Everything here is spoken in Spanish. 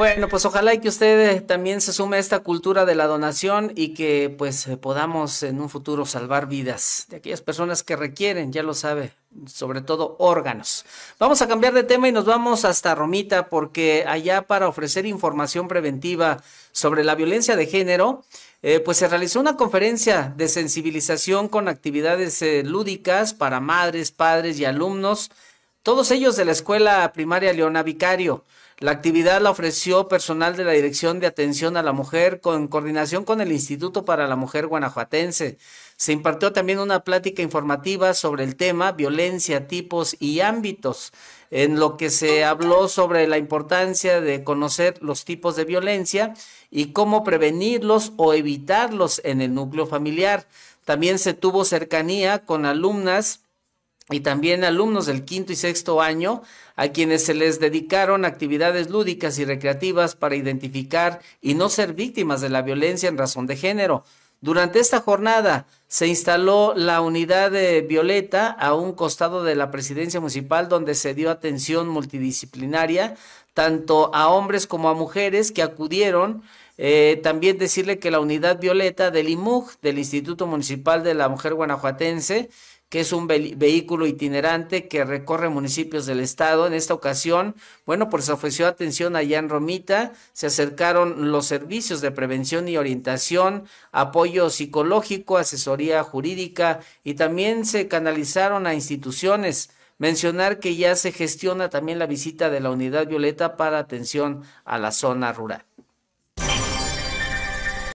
Bueno, pues ojalá y que usted eh, también se sume a esta cultura de la donación y que pues eh, podamos en un futuro salvar vidas de aquellas personas que requieren, ya lo sabe, sobre todo órganos. Vamos a cambiar de tema y nos vamos hasta Romita porque allá para ofrecer información preventiva sobre la violencia de género, eh, pues se realizó una conferencia de sensibilización con actividades lúdicas para madres, padres y alumnos todos ellos de la Escuela Primaria Leona Vicario. La actividad la ofreció personal de la Dirección de Atención a la Mujer con coordinación con el Instituto para la Mujer Guanajuatense. Se impartió también una plática informativa sobre el tema violencia, tipos y ámbitos, en lo que se habló sobre la importancia de conocer los tipos de violencia y cómo prevenirlos o evitarlos en el núcleo familiar. También se tuvo cercanía con alumnas y también alumnos del quinto y sexto año a quienes se les dedicaron actividades lúdicas y recreativas para identificar y no ser víctimas de la violencia en razón de género. Durante esta jornada se instaló la unidad Violeta a un costado de la presidencia municipal donde se dio atención multidisciplinaria tanto a hombres como a mujeres que acudieron eh, también decirle que la unidad violeta del IMUG, del Instituto Municipal de la Mujer Guanajuatense, que es un vehículo itinerante que recorre municipios del estado. En esta ocasión, bueno, pues ofreció atención allá en Romita, se acercaron los servicios de prevención y orientación, apoyo psicológico, asesoría jurídica y también se canalizaron a instituciones. Mencionar que ya se gestiona también la visita de la unidad violeta para atención a la zona rural.